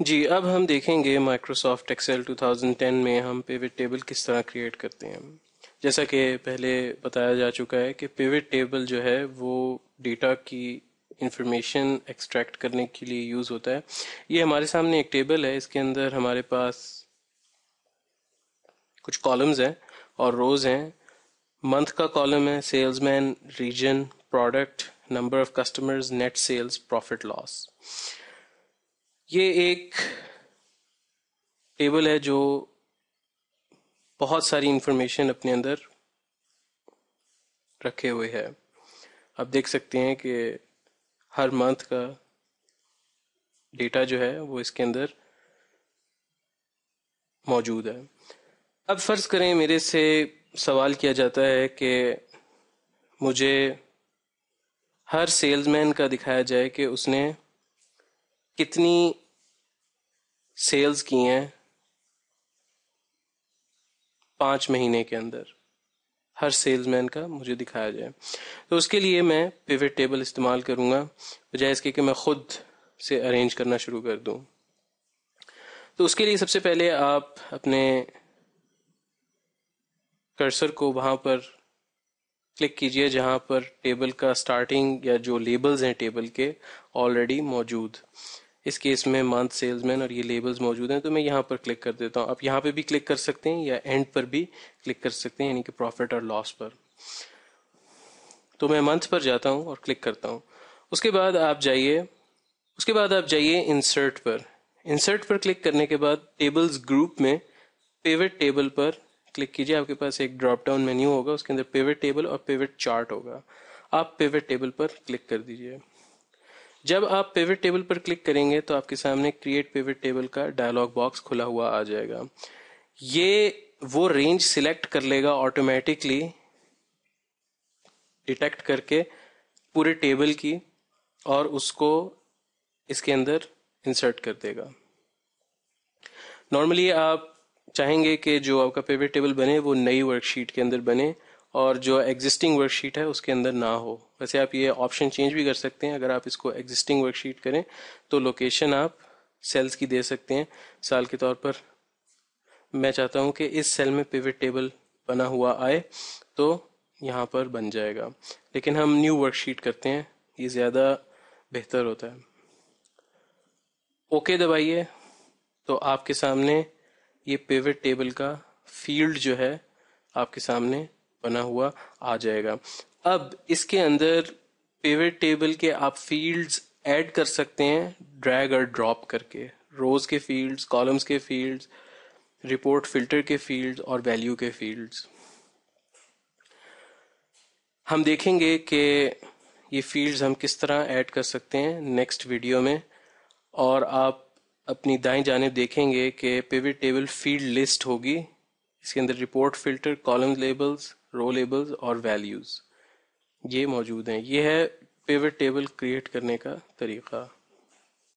जी अब हम देखेंगे माइक्रोसॉफ्ट एक्सेल 2010 में हम पिवट टेबल किस तरह क्रिएट करते हैं जैसा कि पहले बताया जा चुका है कि पेविट टेबल जो है वो डेटा की इंफॉर्मेशन एक्सट्रैक्ट करने के लिए यूज़ होता है ये हमारे सामने एक टेबल है इसके अंदर हमारे पास कुछ कॉलम्स हैं और रोज़ हैं मंथ का कॉलम है salesman region product number of customers net sales profit loss ये एक टेबल है जो बहुत सारी इंफॉर्मेशन अपने अंदर रखे हुए है आप देख सकते हैं कि हर मंथ का डेटा जो है वो इसके अंदर मौजूद है अब फर्ज करें मेरे से सवाल किया जाता है कि मुझे हर सेल्समैन का दिखाया जाए कि उसने कितनी सेल्स की हैं पांच महीने के अंदर हर सेल्समैन का मुझे दिखाया जाए तो उसके लिए मैं पिवट टेबल इस्तेमाल करूंगा बजाय इसके कि मैं खुद से अरेंज करना शुरू कर दूं तो उसके लिए सबसे पहले आप अपने कर्सर को वहां पर क्लिक कीजिए जहां पर टेबल का स्टार्टिंग या जो लेबल्स हैं टेबल के ऑलरेडी मौजूद इस केस में मंथ सेल्समैन और ये लेबल्स मौजूद हैं तो मैं यहाँ पर क्लिक कर देता हूँ आप यहाँ पे भी क्लिक कर सकते हैं या एंड पर भी क्लिक कर सकते हैं यानी कि प्रॉफिट और लॉस पर तो मैं मंथ पर जाता हूँ और क्लिक करता हूँ उसके बाद आप जाइए उसके बाद आप जाइए इंसर्ट पर इंसर्ट पर क्लिक करने के बाद टेबल्स ग्रुप में पेवेट टेबल पर क्लिक कीजिए आपके पास एक ड्रॉप डाउन मेन्यू होगा उसके अंदर पेवेट टेबल और पेवेट चार्ट होगा आप पेवेट टेबल पर क्लिक कर दीजिए जब आप पेवेट टेबल पर क्लिक करेंगे तो आपके सामने क्रिएट पेवेट टेबल का डायलॉग बॉक्स खुला हुआ आ जाएगा ये वो रेंज सिलेक्ट कर लेगा ऑटोमेटिकली डिटेक्ट करके पूरे टेबल की और उसको इसके अंदर इंसर्ट कर देगा नॉर्मली आप चाहेंगे कि जो आपका पेवेट टेबल बने वो नई वर्कशीट के अंदर बने और जो एग्जिस्टिंग वर्कशीट है उसके अंदर ना हो वैसे आप ये ऑप्शन चेंज भी कर सकते हैं अगर आप इसको एग्जिस्टिंग वर्कशीट करें तो लोकेशन आप सेल्स की दे सकते हैं साल के तौर पर मैं चाहता हूं कि इस सेल में पिवट टेबल बना हुआ आए तो यहाँ पर बन जाएगा लेकिन हम न्यू वर्कशीट करते हैं ये ज़्यादा बेहतर होता है ओके दबाइए तो आपके सामने ये पिवट टेबल का फील्ड जो है आपके सामने बना हुआ आ जाएगा अब इसके अंदर पेवेट टेबल के आप फील्ड्स ऐड कर सकते हैं ड्रैग और ड्रॉप करके रोज के फील्ड्स कॉलम्स के फील्ड्स रिपोर्ट फिल्टर के फील्ड्स और वैल्यू के फील्ड्स हम देखेंगे कि ये फील्ड्स हम किस तरह ऐड कर सकते हैं नेक्स्ट वीडियो में और आप अपनी दाएं जानब देखेंगे कि पिविट टेबल फील्ड लिस्ट होगी इसके अंदर report filter column labels row labels और वैल्यूज ये मौजूद हैं ये है पेवर टेबल क्रिएट करने का तरीका